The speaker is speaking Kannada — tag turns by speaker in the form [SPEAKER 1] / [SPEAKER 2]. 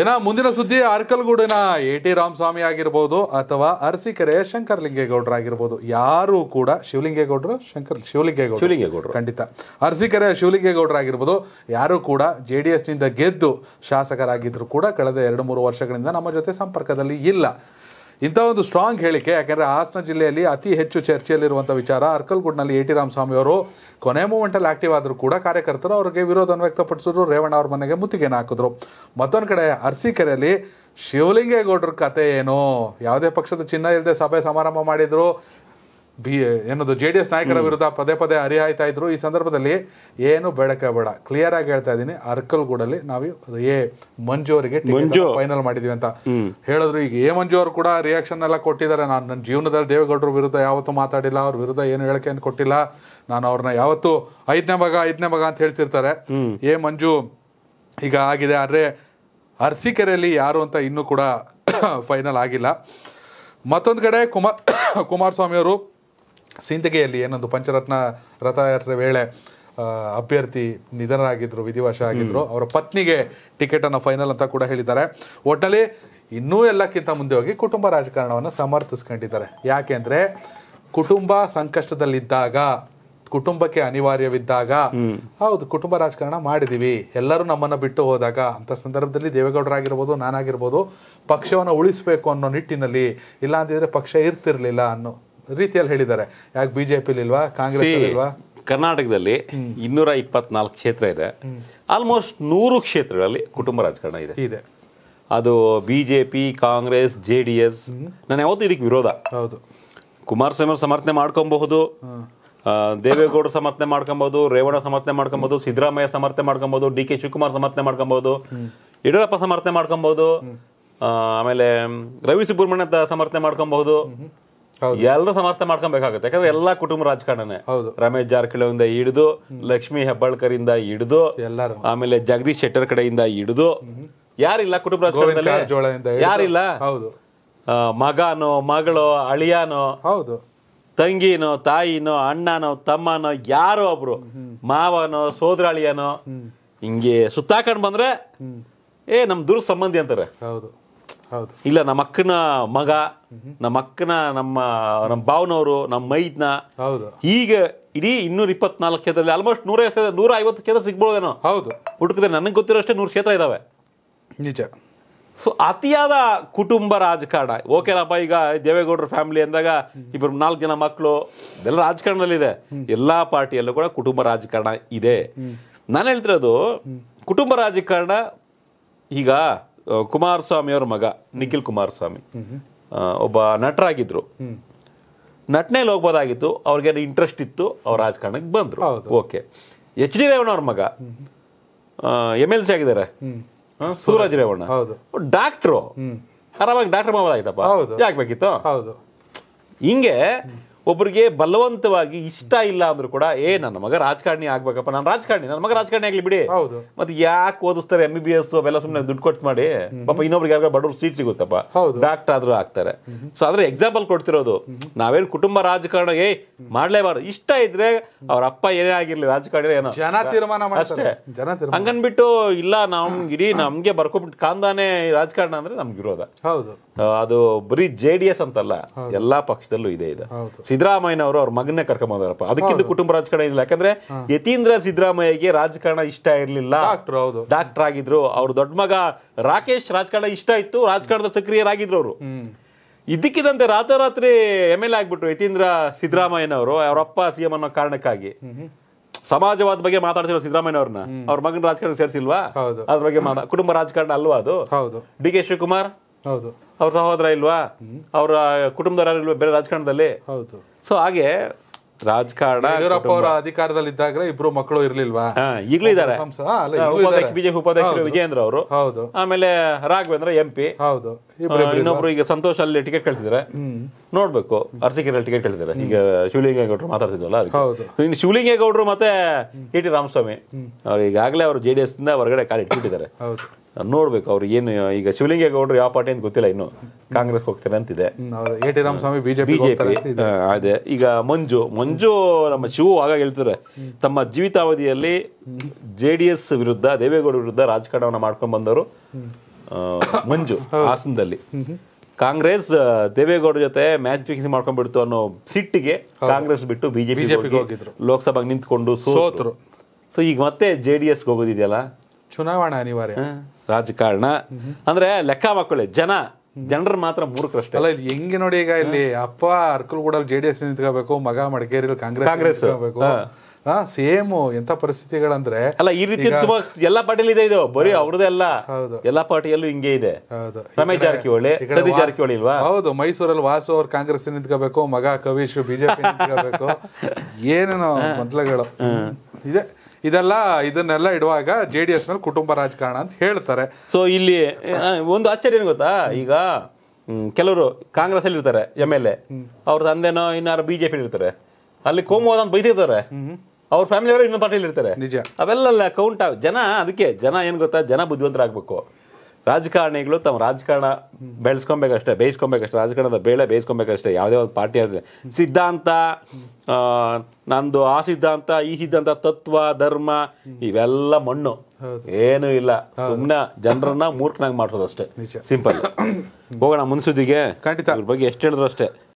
[SPEAKER 1] ಏನಾ ಮುಂದಿನ ಸುದ್ದಿ ಅರ್ಕಲ್ಗೂಡಿನ ಎ ಟಿ ರಾಮಸ್ವಾಮಿ ಆಗಿರ್ಬೋದು ಅಥವಾ ಅರಸಿಕೆರೆ ಶಂಕರಲಿಂಗೇಗೌಡರು ಆಗಿರ್ಬೋದು ಯಾರು ಕೂಡ ಶಿವಲಿಂಗೇಗೌಡರು ಶಂಕರ್ ಶಿವಲಿಂಗೇಗೌಡ ಶಿವಲಿಂಗೇಗೌಡರು ಖಂಡಿತ ಅರಸೀಕೆರೆಯ ಶಿವಲಿಂಗೇಗೌಡರು ಆಗಿರ್ಬೋದು ಯಾರು ಕೂಡ ಜೆ ಡಿ ಎಸ್ನಿಂದ ಗೆದ್ದು ಶಾಸಕರಾಗಿದ್ದರೂ ಕೂಡ ಕಳೆದ ಎರಡು ಮೂರು ವರ್ಷಗಳಿಂದ ನಮ್ಮ ಜೊತೆ ಸಂಪರ್ಕದಲ್ಲಿ ಇಲ್ಲ ಇಂಥ ಒಂದು ಸ್ಟ್ರಾಂಗ್ ಹೇಳಿಕೆ ಯಾಕೆಂದರೆ ಹಾಸನ ಜಿಲ್ಲೆಯಲ್ಲಿ ಅತಿ ಹೆಚ್ಚು ಚರ್ಚೆಯಲ್ಲಿರುವಂಥ ವಿಚಾರ ಅರ್ಕಲ್ಗುಡ್ನಲ್ಲಿ ಎ ಟಿ ಅವರು ಕೊನೆ ಮೂಮೆಂಟಲ್ಲಿ ಆಕ್ಟಿವ್ ಆದರೂ ಕೂಡ ಕಾರ್ಯಕರ್ತರು ಅವರಿಗೆ ವಿರೋಧವನ್ನು ವ್ಯಕ್ತಪಡಿಸಿದ್ರು ರೇವಣ್ಣ ಅವ್ರ ಮನೆಗೆ ಮುತ್ತಿಗೆನ ಹಾಕಿದ್ರು ಮತ್ತೊಂದು ಕಡೆ ಅರ್ಸಿಕೆರೆಯಲ್ಲಿ ಶಿವಲಿಂಗೇಗೌಡರ ಕತೆ ಏನು ಯಾವುದೇ ಪಕ್ಷದ ಚಿನ್ನ ಇಲ್ಲದೆ ಸಭೆ ಸಮಾರಂಭ ಮಾಡಿದ್ರು ಬಿ ಏನದು ಜೆ ಡಿ ಎಸ್ ನಾಯಕರ ವಿರುದ್ಧ ಪದೇ ಪದೇ ಹರಿಹಾಯ್ತಾ ಇದ್ರು ಈ ಸಂದರ್ಭದಲ್ಲಿ ಏನು ಬೇಡಕ್ಕೆ ಬೇಡ ಕ್ಲಿಯರ್ ಆಗಿ ಹೇಳ್ತಾ ಇದ್ದೀನಿ ಅರ್ಕಲ್ಗೂಡಲ್ಲಿ ನಾವು ಎ ಮಂಜು ಅವರಿಗೆ ಫೈನಲ್ ಮಾಡಿದೀವಿ ಅಂತ ಹೇಳಿದ್ರು ಈಗ ಎ ಮಂಜು ಅವರು ಕೂಡ ರಿಯಾಕ್ಷನ್ ಎಲ್ಲ ಕೊಟ್ಟಿದ್ದಾರೆ ನಾನು ನನ್ನ ಜೀವನದಲ್ಲಿ ದೇವೇಗೌಡರ ವಿರುದ್ಧ ಯಾವತ್ತೂ ಮಾತಾಡಿಲ್ಲ ಅವ್ರ ವಿರುದ್ಧ ಏನು ಹೇಳಿಕೆಯನ್ನು ಕೊಟ್ಟಿಲ್ಲ ನಾನು ಅವ್ರನ್ನ ಯಾವತ್ತೂ ಐದನೇ ಮಗ ಐದನೇ ಮಗ ಅಂತ ಹೇಳ್ತಿರ್ತಾರೆ ಎ ಮಂಜು ಈಗ ಆಗಿದೆ ಆದರೆ ಅರ್ಸಿಕೆರೆಯಲ್ಲಿ ಯಾರು ಅಂತ ಇನ್ನೂ ಕೂಡ ಫೈನಲ್ ಆಗಿಲ್ಲ ಮತ್ತೊಂದು ಕಡೆ ಕುಮಾರ್ ಕುಮಾರಸ್ವಾಮಿ ಅವರು ಸಿಂದಗೆಯಲ್ಲಿ ಏನೊಂದು ಪಂಚರತ್ನ ರಥಯಾತ್ರೆ ವೇಳೆ ಅಭ್ಯರ್ಥಿ ನಿಧನರಾಗಿದ್ದರು ವಿಧಿವಶ ಆಗಿದ್ರು ಅವರ ಪತ್ನಿಗೆ ಟಿಕೆಟ್ ಅನ್ನ ಫೈನಲ್ ಅಂತ ಕೂಡ ಹೇಳಿದ್ದಾರೆ ಒಟ್ಟಲ್ಲಿ ಇನ್ನೂ ಎಲ್ಲಕ್ಕಿಂತ ಮುಂದೆ ಹೋಗಿ ಕುಟುಂಬ ರಾಜಕಾರಣವನ್ನು ಸಮರ್ಥಿಸ್ಕೊಂಡಿದ್ದಾರೆ ಯಾಕೆಂದ್ರೆ ಕುಟುಂಬ ಸಂಕಷ್ಟದಲ್ಲಿದ್ದಾಗ ಕುಟುಂಬಕ್ಕೆ ಅನಿವಾರ್ಯವಿದ್ದಾಗ ಹೌದು ಕುಟುಂಬ ರಾಜಕಾರಣ ಮಾಡಿದೀವಿ ಎಲ್ಲರೂ ನಮ್ಮನ್ನ ಬಿಟ್ಟು ಹೋದಾಗ ಅಂತ ಸಂದರ್ಭದಲ್ಲಿ ದೇವೇಗೌಡರಾಗಿರ್ಬೋದು ನಾನಾಗಿರ್ಬೋದು ಪಕ್ಷವನ್ನು ಉಳಿಸಬೇಕು ಅನ್ನೋ ನಿಟ್ಟಿನಲ್ಲಿ ಇಲ್ಲ ಪಕ್ಷ ಇರ್ತಿರ್ಲಿಲ್ಲ ಅನ್ನೋ ರೀತಿಯಲ್ಲಿ ಹೇಳಿದ್ದಾರೆ ಯಾಕೆ ಬಿಜೆಪಿ ಇಲ್ವಾ ಕಾಂಗ್ರೆಸ್ ಇಲ್ವಾ
[SPEAKER 2] ಕರ್ನಾಟಕದಲ್ಲಿ ಇನ್ನೂರ ಇಪ್ಪತ್ನಾಲ್ಕು ಕ್ಷೇತ್ರ ಇದೆ ಆಲ್ಮೋಸ್ಟ್ ನೂರು ಕ್ಷೇತ್ರಗಳಲ್ಲಿ ಕುಟುಂಬ ರಾಜಕಾರಣ ಇದೆ ಇದೆ ಅದು B J P Congress J D S ನಾನು ಯಾವತ್ತೂ ಇದಕ್ಕೆ ವಿರೋಧ ಹೌದು ಕುಮಾರಸ್ವಾಮಿ ಸಮರ್ಥನೆ ಮಾಡ್ಕೊಬಹುದು ದೇವೇಗೌಡ ಸಮರ್ಥನೆ ಮಾಡ್ಕೊಬಹುದು ರೇವಣ್ಣ ಸಮರ್ಥನೆ ಮಾಡ್ಕೊಬಹುದು ಸಿದ್ದರಾಮಯ್ಯ ಸಮರ್ಥನೆ ಮಾಡ್ಕೊಬಹುದು ಡಿ ಕೆ ಶಿವಕುಮಾರ್ ಸಮರ್ಥನೆ ಮಾಡ್ಕೊಬಹುದು ಯಡಿಯೂರಪ್ಪ ಸಮರ್ಥನೆ ಮಾಡ್ಕೊಬಹುದು ಆಮೇಲೆ ರವಿ ಸುಬ್ರಹ್ಮಣ್ಯ ಸಮರ್ಥನೆ ಮಾಡ್ಕೊಬಹುದು ಎಲ್ಲರೂ ಸಮರ್ಥ ಮಾಡ್ಕೊಬೇಕಾಗುತ್ತೆ ಯಾಕಂದ್ರೆ ಎಲ್ಲಾ ಕುಟುಂಬ ಹೌದು ರಮೇಶ್ ಜಾರಕಿಹೊಳಿಯಿಂದ ಹಿಡಿದು ಲಕ್ಷ್ಮಿ ಹೆಬ್ಬಾಳ್ಕರ್ ಇಂದ ಹಿಡಿದು ಎಲ್ಲರೂ ಆಮೇಲೆ ಜಗದೀಶ್ ಶೆಟ್ಟರ್ ಕಡೆಯಿಂದ ಹಿಡಿದು ಯಾರಿಲ್ಲ ಕುಟುಂಬ ರಾಜಕಾರಣದಲ್ಲಿ ಯಾರಿಲ್ಲ ಹೌದು ಮಗನೋ ಮಗಳೋ ಅಳಿಯಾನೋ ಹೌದು ತಂಗಿನೋ ತಾಯಿನೋ ಅಣ್ಣನೋ ತಮ್ಮನೋ ಯಾರೋ ಒಬ್ರು ಮಾವನೋ ಸೋದರಾಳಿಯನೋ ಹಿಂಗೆ ಸುತ್ತಾಕೊಂಡು ಬಂದ್ರೆ ಏ ನಮ್ ದುರ್ ಸಂಬಂಧಿ ಅಂತಾರೆ ಹೌದು ಇಲ್ಲ ನಮ್ಮ ಅಕ್ಕನ ಮಗ ನಮ್ಮ ಅಕ್ಕನ ನಮ್ಮ ನಮ್ಮ ಭಾವನವರು ನಮ್ಮ ಮೈದ್ನ ಈಗ ಇಡೀ ಇನ್ನೂರ ಇಪ್ಪತ್ನಾಲ್ಕು ಕ್ಷೇತ್ರದಲ್ಲಿ ಆಲ್ಮೋಸ್ಟ್ ನೂರ ನೂರ ಐವತ್ತು ಕ್ಷೇತ್ರ ಸಿಗ್ಬೋದೇನೋ ಹೌದು ಹುಡುಕಿದ್ರೆ ನನಗೆ ಗೊತ್ತಿರೋಷ್ಟೇ ನೂರು ಕ್ಷೇತ್ರ ಇದಾವೆ ನಿಜ ಸೊ ಅತಿಯಾದ ಕುಟುಂಬ ರಾಜಕಾರಣ ನಪ್ಪ ಈಗ ದೇವೇಗೌಡರ ಫ್ಯಾಮಿಲಿ ಅಂದಾಗ ಇಬ್ಬರು ನಾಲ್ಕು ಜನ ಮಕ್ಕಳು ಇದೆಲ್ಲ ರಾಜಕಾರಣದಲ್ಲಿದೆ ಎಲ್ಲಾ ಪಾರ್ಟಿಯಲ್ಲೂ ಕೂಡ ಕುಟುಂಬ ರಾಜಕಾರಣ ಇದೆ ನಾನು ಹೇಳ್ತಿರೋದು ಕುಟುಂಬ ರಾಜಕಾರಣ ಈಗ ಕುಮಾರಸ್ವಾಮಿ ಅವ್ರ ಮಗ ನಿಖಿಲ್ ಕುಮಾರಸ್ವಾಮಿ ಒಬ್ಬ ನಟರಾಗಿದ್ರು ನಟನೆಯಲ್ಲಿ ಹೋಗ್ಬೋದಾಗಿತ್ತು ಅವ್ರಿಗೆ ಇಂಟ್ರೆಸ್ಟ್ ಇತ್ತು ಅವ್ರ ರಾಜಕಾರಣಕ್ಕೆ ಬಂದರು ಓಕೆ ಎಚ್ ಡಿ ರೇವಣ್ಣ ಅವ್ರ ಮಗ ಎಮ್ ಎಲ್ ಸಿ ಆಗಿದ್ದಾರೆ ಸೂರಜ್ ರೇವಣ್ಣ ಡಾಕ್ಟ್ರು ಆರಾಮಾಗಿ ಡಾಕ್ಟರ್ ಮಾಡ್ಬೋದಾಗಿತ್ತಪ್ಪ ಯಾಕೆ ಬೇಕಿತ್ತು ಹಿಂಗೆ ಒಬ್ಬರಿಗೆ ಬಲವಂತವಾಗಿ ಇಷ್ಟ ಇಲ್ಲ ಅಂದ್ರೂ ಕೂಡ ಏ ನನ್ನ ಮಗ ರಾಜಕಾರಣಿ ಆಗ್ಬೇಕಪ್ಪ ನಾನು ರಾಜಕಾರಣಿ ನನ್ನ ಮಗ ರಾಜಕಾರಣಿ ಆಗ್ಲಿ ಬಿಡಿ ಹೌದು ಮತ್ತೆ ಯಾಕೆ ಓದಿಸ್ತಾರೆ ಎಂ ಬಿ ಬಿ ಎಸ್ ಅವೆಲ್ಲ ಸುಮ್ಮನೆ ದುಡ್ಡು ಕೊಟ್ಟು ಮಾಡಿ ಪಾಪ ಇನ್ನೊಬ್ರಿಗೆ ಯಾರು ಬಡವ್ರು ಸೀಟ್ ಸಿಗುತ್ತಪ್ಪ ಡಾಕ್ಟರ್ ಆದ್ರೂ ಆಗ್ತಾರೆ ಸೊ ಅದ್ರ ಎಕ್ಸಾಂಪಲ್ ಕೊಡ್ತಿರೋದು ನಾವೇನು ಕುಟುಂಬ ರಾಜಕಾರಣ ಏ ಮಾಡ್ಲೇಬಾರ್ದು ಇಷ್ಟ ಇದ್ರೆ ಅವ್ರ ಅಪ್ಪ ಏನೇ ಆಗಿರ್ಲಿ ರಾಜಕಾರಣಿ ಏನೋ ಜನ ತೀರ್ಮಾನ ಅಷ್ಟೇ ಹಂಗನ್ಬಿಟ್ಟು ಇಲ್ಲ ನಮ್ ಇಡೀ ನಮ್ಗೆ ಬರ್ಕೊಬಿಟ್ಟು ಕಾಂದಾನೆ ರಾಜಕಾರಣ ಅಂದ್ರೆ ನಮ್ಗೆ ಇರೋದ ಹೌದು ಅದು ಬರೀ ಜೆ ಡಿ ಎಸ್ ಅಂತಲ್ಲ ಎಲ್ಲಾ ಪಕ್ಷದಲ್ಲೂ ಇದೆ ಇದೆ ಸಿದ್ದರಾಮಯ್ಯನವರು ಅವ್ರ ಮಗನೇ ಕರ್ಕೊಂಬಂದಾರಪ್ಪ ಅದಕ್ಕಿಂತ ಕುಟುಂಬ ರಾಜಕಾರಣ ಇಲ್ಲ ಯಾಕಂದ್ರೆ ಯತೀಂದ್ರ ಸಿದ್ದರಾಮಯ್ಯಗೆ ರಾಜಕಾರಣ ಇಷ್ಟ ಇರಲಿಲ್ಲ ಡಾಕ್ಟರ್ ಹೌದು ಡಾಕ್ಟರ್ ಆಗಿದ್ರು ಅವ್ರ ದೊಡ್ಡ ಮಗ ರಾಕೇಶ್ ರಾಜಕಾರಣ ಇಷ್ಟ ಇತ್ತು ರಾಜಕಾರಣದ ಸಕ್ರಿಯರಾಗಿದ್ರು ಅವರು ಇದಕ್ಕಿದಂತೆ ರಾತ್ರಿ ಎಮ್ ಎಲ್ ಎ ಆಗ್ಬಿಟ್ರು ಯತೀಂದ್ರ ಸಿದ್ದರಾಮಯ್ಯನವರು ಅವರಪ್ಪ ಸಿಎಂ ಅನ್ನೋ ಕಾರಣಕ್ಕಾಗಿ ಸಮಾಜವಾದ ಬಗ್ಗೆ ಮಾತಾಡ್ತಿರೋ ಸಿದ್ದರಾಮಯ್ಯನವ್ರನ್ನ ಅವ್ರ ಮಗನ ರಾಜಕಾರಣ ಸೇರಿಸಿಲ್ವಾ ಅದ್ರ ಬಗ್ಗೆ ಕುಟುಂಬ ರಾಜಕಾರಣ ಅಲ್ವಾ ಅದು ಡಿ ಕೆ ಶಿವಕುಮಾರ್ ಹೌದು ಅವ್ರ ಸಹೋದರ ಇಲ್ವಾ ಅವರ ಕುಟುಂಬದವರು ಇಲ್ವಾ ಬೇರೆ ರಾಜಕಾರಣದಲ್ಲಿ ಹೌದು ಸೊ ಹಾಗೆ
[SPEAKER 1] ರಾಜಕಾರಣ ಯಡಿಯೂರಪ್ಪ ಅವರ ಅಧಿಕಾರದಲ್ಲಿ ಇದ್ದಾಗ ಇಬ್ರು ಮಕ್ಕಳು ಇರ್ಲಿಲ್ವಾ ಈಗಲೂ ಇದ್ದಾರೆ ಬಿಜೆಪಿ ಉಪಾಧ್ಯಕ್ಷ ವಿಜೇಂದ್ರ ಅವರು ಹೌದು
[SPEAKER 2] ಆಮೇಲೆ ರಾಘವೇಂದ್ರ ಎಂ ಪಿ ಹೌದು ಇನ್ನೊಬ್ರು ಈಗ ಸಂತೋಷ ಅಲ್ಲಿ ಟಿಕೆಟ್ ಕೇಳ್ತಿದ್ರೆ ನೋಡ್ಬೇಕು ಅರಸಿಕೆರೆಯಲ್ಲಿ ಟಿಕೆಟ್ ಕೇಳ್ತಿದ್ರೆ ಈಗ ಶಿವಲಿಂಗೇಗೌಡರು ಮಾತಾಡ್ತಿದ್ವಲ್ಲ ಇನ್ನು ಶಿವಲಿಂಗೇಗೌಡರು ಮತ್ತೆ ಕೆ ಟಿ ರಾಮಸ್ವಾಮಿ ಅವ್ರು ಈಗಾಗಲೇ ಅವರು ಜೆಡಿಎಸ್ ಇಂದ ಹೊರಗಡೆ ಕಾಲಿಟ್ಬಿಟ್ಟಿದ್ದಾರೆ ನೋಡ್ಬೇಕು ಅವ್ರು ಏನು ಈಗ ಗೌಡರು ಯಾವ ಪಾರ್ಟಿ ಅಂತ ಗೊತ್ತಿಲ್ಲ ಇನ್ನು ಕಾಂಗ್ರೆಸ್ ಹೋಗ್ತಾರೆ ಅಂತಿದೆ ಬಿಜೆಪಿ ಅದೇ ಈಗ ಮಂಜು ಮಂಜು ನಮ್ಮ ಶಿವ ಆಗ ಹೇಳ್ತಾರೆ ತಮ್ಮ ಜೀವಿತಾವಧಿಯಲ್ಲಿ ಜೆ ಡಿ ಎಸ್ ವಿರುದ್ಧ ದೇವೇಗೌಡ ವಿರುದ್ಧ ರಾಜಕಾರಣವನ್ನು ಮಾಡ್ಕೊಂಡು ಬಂದವರು ಮಂಜು ಹಾಸನದಲ್ಲಿ ಕಾಂಗ್ರೆಸ್ ದೇವೇಗೌಡ ಜೊತೆ ಮ್ಯಾಚ್ ಫಿಕ್ಸಿಂಗ್ ಮಾಡ್ಕೊಂಡ್ಬಿಡ್ತು ಅನ್ನೋ ಸಿಟ್ಟಿಗೆ ಕಾಂಗ್ರೆಸ್ ಬಿಟ್ಟು ಬಿಜೆಪಿ ಲೋಕಸಭೆಗೆ ನಿಂತ್ಕೊಂಡು ಸೋತರು ಸೊ ಈಗ ಮತ್ತೆ ಜೆ ಡಿ ಎಸ್ಗೆ ಹೋಗೋದಿದೆಯಲ್ಲ
[SPEAKER 1] ಚುನಾವಣೆ ಅನಿವಾರ್ಯ
[SPEAKER 2] ರಾಜಕಾರಣ ಅಂದ್ರೆ ಲೆಕ್ಕ ಮಕ್ಕಳೆ ಜನ
[SPEAKER 1] ಜನರ ಮಾತ್ರ ಮೂರ್ಖರಷ್ಟು ಅಲ್ಲ ಇಲ್ಲಿ ಹೆಂಗೆ ನೋಡಿ ಈಗ ಇಲ್ಲಿ ಅಪ್ಪ ಅರ್ಕಲ್ಗೂಡಲ್ಲಿ ಜೆ ಡಿ ಎಸ್ ನಿಂತ್ಕೋಬೇಕು ಮಗ ಮಡಿಕೇರಿ ಕಾಂಗ್ರೆಸ್ ಕಾಂಗ್ರೆಸ್ ಸೇಮ್ ಎಂತ ಪರಿಸ್ಥಿತಿಗಳಂದ್ರೆ ಅಲ್ಲ ಈ ರೀತಿ ತುಂಬಾ ಎಲ್ಲಾ ಪಾರ್ಟಿಲಿ ಇದೆ ಇದು ಬರೀ ಅವ್ರದ್ದೆಲ್ಲ ಹೌದು ಎಲ್ಲಾ ಪಾರ್ಟಿಯಲ್ಲೂ ಹಿಂಗೆ ಇದೆ ಹೌದು ರಮೇಶ್ ಜಾರಕಿಹೊಳಿ ಪ್ರದೀಪ್ ಜಾರಕಿಹೊಳಿ ಇಲ್ವಾ ಹೌದು ಮೈಸೂರಲ್ಲಿ ವಾಸು ಅವ್ರು ಕಾಂಗ್ರೆಸ್ ನಿಂತ್ಕೋಬೇಕು ಮಗ ಕವೀಶ್ ಬಿಜೆಪಿ ನಿಂತ್ಕೋಬೇಕು ಏನೇನೋ ಮೊದ್ಲಗಳು ಇದೆ ಇದೆಲ್ಲ ಇದನ್ನೆಲ್ಲ ಇಡುವಾಗ ಜೆ ಡಿ ಎಸ್ ಮೇಲೆ ಕುಟುಂಬ ರಾಜಕಾರಣ ಅಂತ ಹೇಳ್ತಾರೆ ಸೊ ಇಲ್ಲಿ
[SPEAKER 2] ಒಂದು ಆಶ್ಚರ್ಯ ಏನು ಗೊತ್ತಾ ಈಗ ಕೆಲವರು ಕಾಂಗ್ರೆಸ್ ಅಲ್ಲಿ ಇರ್ತಾರೆ ಎಮ್ ಎಲ್ ಎ ಅವ್ರ ತಂದೆನೋ ಇನ್ನಾರು ಬಿಜೆಪಿ ಇರ್ತಾರೆ ಅಲ್ಲಿ ಕೋಮುವಾದ ಅಂತ ಬೈತಿರ್ತಾರೆ ಅವ್ರ ಫ್ಯಾಮಿಲಿಯವರು ಇನ್ನೊಂದು ಪಾರ್ಟಿಯಲ್ಲಿ ಇರ್ತಾರೆ ನಿಜ ಅವೆಲ್ಲ ಕೌಂಟ್ ಜನ ಅದಕ್ಕೆ ಜನ ಏನು ಗೊತ್ತಾ ಜನ ಬುದ್ಧಿವಂತರಾಗಬೇಕು ರಾಜಕಾರಣಿಗಳು ತಮ್ಮ ರಾಜಕಾರಣ ಬೆಳೆಸ್ಕೊಬೇಕಷ್ಟೇ ಬೇಯಿಸ್ಕೊಬೇಕಷ್ಟೇ ರಾಜಕಾರಣದ ಬೇಳೆ ಬೇಯಿಸ್ಕೊಬೇಕಷ್ಟೇ ಯಾವುದೇ ಒಂದು ಪಾರ್ಟಿ ಆದರೆ ಸಿದ್ಧಾಂತ ನಂದು ಆ ಸಿದ್ಧಾಂತ ಈ ಸಿದ್ಧಾಂತ ತತ್ವ ಧರ್ಮ ಇವೆಲ್ಲ ಮಣ್ಣು ಏನು ಇಲ್ಲ ಸುಮ್ಮನೆ ಜನರನ್ನ ಮೂರ್ಖನಾಗಿ ಮಾಡಿಸೋದು ಅಷ್ಟೇ ಸಿಂಪಲ್ ಹೋಗೋಣ ಮುನ್ಸುದಿಗೆ ಖಂಡಿತ ಬಗ್ಗೆ ಎಷ್ಟು ಹೇಳಿದ್ರು ಅಷ್ಟೇ